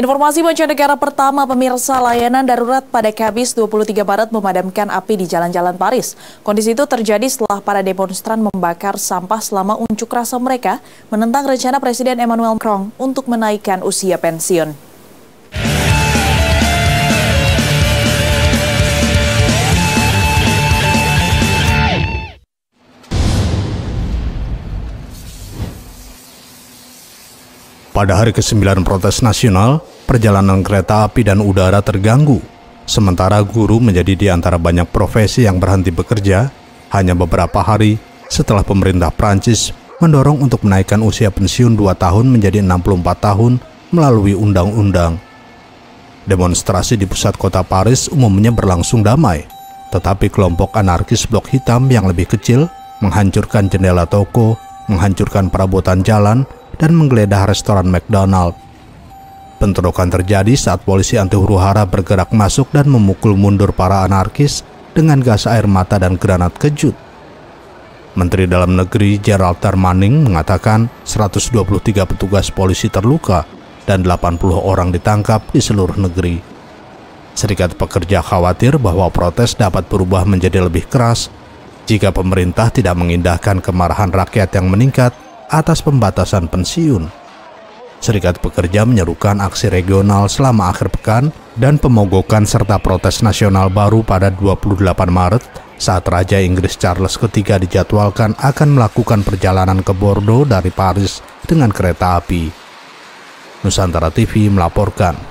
Informasi negara pertama pemirsa layanan darurat pada Kamis 23 Maret memadamkan api di jalan-jalan Paris. Kondisi itu terjadi setelah para demonstran membakar sampah selama unjuk rasa mereka menentang rencana Presiden Emmanuel Macron untuk menaikkan usia pensiun. Pada hari ke-9 protes nasional, perjalanan kereta api dan udara terganggu. Sementara guru menjadi di antara banyak profesi yang berhenti bekerja hanya beberapa hari setelah pemerintah Prancis mendorong untuk menaikkan usia pensiun 2 tahun menjadi 64 tahun melalui undang-undang. Demonstrasi di pusat kota Paris umumnya berlangsung damai, tetapi kelompok anarkis blok hitam yang lebih kecil menghancurkan jendela toko, menghancurkan perabotan jalan, dan menggeledah restoran McDonald. Penterokan terjadi saat polisi anti huru hara bergerak masuk dan memukul mundur para anarkis dengan gas air mata dan granat kejut. Menteri Dalam Negeri Gerald Manning mengatakan 123 petugas polisi terluka dan 80 orang ditangkap di seluruh negeri. Serikat pekerja khawatir bahwa protes dapat berubah menjadi lebih keras jika pemerintah tidak mengindahkan kemarahan rakyat yang meningkat atas pembatasan pensiun. Serikat pekerja menyerukan aksi regional selama akhir pekan dan pemogokan serta protes nasional baru pada 28 Maret saat Raja Inggris Charles III dijadwalkan akan melakukan perjalanan ke Bordeaux dari Paris dengan kereta api. Nusantara TV melaporkan.